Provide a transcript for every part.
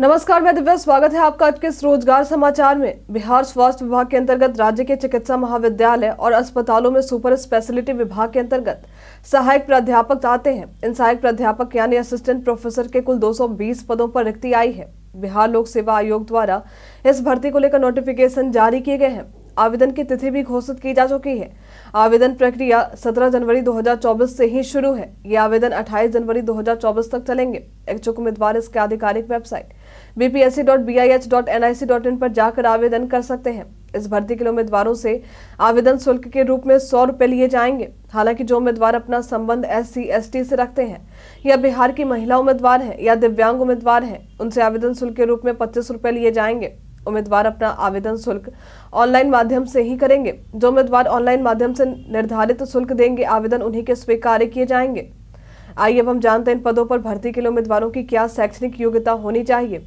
नमस्कार मैं दिव्या स्वागत है आपका आज के इस रोजगार समाचार में बिहार स्वास्थ्य विभाग के अंतर्गत राज्य के चिकित्सा महाविद्यालय और अस्पतालों में सुपर स्पेशलिटी विभाग के अंतर्गत सहायक प्राध्यापक आते हैं इन सहायक प्राध्यापक यानी असिस्टेंट प्रोफेसर के कुल 220 पदों पर रिक्ति आई है बिहार लोक सेवा आयोग द्वारा इस भर्ती को लेकर नोटिफिकेशन जारी किए गए हैं आवेदन की तिथि भी घोषित की जा चुकी है आवेदन प्रक्रिया 17 जनवरी 2024 से ही शुरू है ये आवेदन 28 जनवरी 2024 तक चलेंगे इच्छुक उम्मीदवार इसके आधिकारिक वेबसाइट बीपीएससी.बीआईएच.एनआईसी.इन पर जाकर आवेदन कर सकते हैं इस भर्ती के लिए उम्मीदवारों से आवेदन शुल्क के रूप में सौ रुपये लिए जाएंगे हालांकि जो उम्मीदवार अपना संबंध एस सी से रखते हैं या बिहार की महिला उम्मीदवार है या दिव्यांग उम्मीदवार है उनसे आवेदन शुल्क के रूप में पच्चीस रुपये लिए जाएंगे उम्मीदवार अपना आवेदन शुल्क ऑनलाइन माध्यम से ही करेंगे जो उम्मीदवार ऑनलाइन माध्यम से निर्धारित शुल्क देंगे आवेदन उन्हीं के स्वीकार किए जाएंगे आइए अब हम जानते हैं इन पदों पर भर्ती के लिए उम्मीदवारों की क्या शैक्षणिक योग्यता होनी चाहिए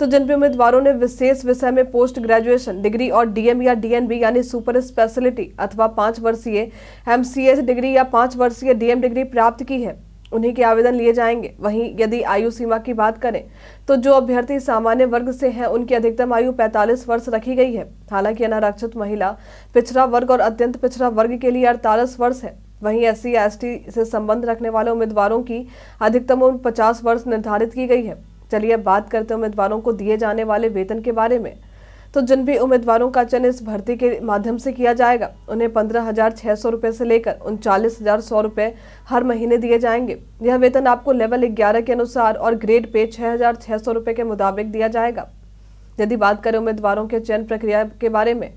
तो जिन भी उम्मीदवारों ने विशेष विषय में पोस्ट ग्रेजुएशन डिग्री और डीएम या डीएनबी यानी सुपर स्पेशलिटी अथवा पांच वर्षीय एमसीएस डिग्री या पांच वर्षीय डीएम डिग्री प्राप्त की है उन्हीं के आवेदन लिए जाएंगे वहीं यदि आयु सीमा की बात करें तो जो अभ्यर्थी सामान्य वर्ग से हैं उनकी अधिकतम आयु 45 वर्ष रखी गई है हालांकि अनारक्षित महिला पिछड़ा वर्ग और अत्यंत पिछड़ा वर्ग के लिए अड़तालीस वर्ष है वहीं एस सी से संबंध रखने वाले उम्मीदवारों की अधिकतम उम्र पचास वर्ष निर्धारित की गई है चलिए अब बात करते हैं उम्मीदवारों को दिए जाने वाले वेतन के बारे में तो जिन भी उम्मीदवारों का चयन इस भर्ती के माध्यम से किया जाएगा उन्हें पंद्रह हजार छह सौ रूपए से लेकर उनचालीस हजार सौ रूपए हर महीने दिए जाएंगे यह वेतन आपको लेवल ग्यारह के अनुसार और ग्रेड पे छह हजार छह सौ रूपए के मुताबिक दिया जाएगा यदि बात करें उम्मीदवारों के चयन प्रक्रिया के बारे में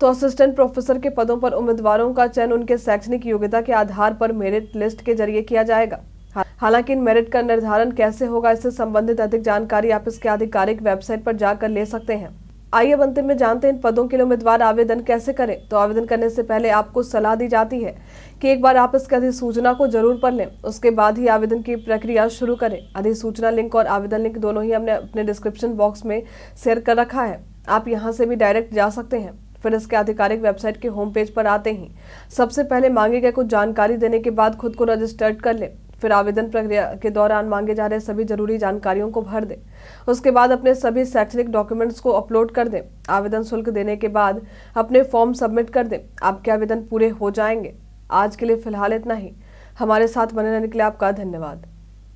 तो असिस्टेंट प्रोफेसर के पदों पर उम्मीदवारों का चयन उनके शैक्षणिक योग्यता के आधार पर मेरिट लिस्ट के जरिए किया जाएगा हालांकि इन मेरिट का निर्धारण कैसे होगा इससे संबंधित अधिक जानकारी आप इसके आधिकारिक वेबसाइट पर जाकर ले सकते हैं आइए अंतिम में जानते हैं इन पदों के लिए उम्मीदवार आवेदन कैसे करें तो आवेदन करने से पहले आपको सलाह दी जाती है कि एक बार आप इसके अधिसूचना को जरूर पढ़ लें उसके बाद ही आवेदन की प्रक्रिया शुरू करें अधिसूचना लिंक और आवेदन लिंक दोनों ही हमने अपने डिस्क्रिप्शन बॉक्स में शेयर कर रखा है आप यहाँ से भी डायरेक्ट जा सकते हैं फिर इसके आधिकारिक वेबसाइट के होम पेज पर आते ही सबसे पहले मांगे गए कुछ जानकारी देने के बाद खुद को रजिस्टर्ड कर लें फिर आवेदन प्रक्रिया के दौरान मांगे जा रहे सभी जरूरी जानकारियों को भर दें उसके बाद अपने सभी शैक्षणिक डॉक्यूमेंट्स को अपलोड कर दें आवेदन शुल्क देने के बाद अपने फॉर्म सबमिट कर दें आपके आवेदन पूरे हो जाएंगे आज के लिए फिलहाल इतना ही हमारे साथ बने रहने के लिए आपका धन्यवाद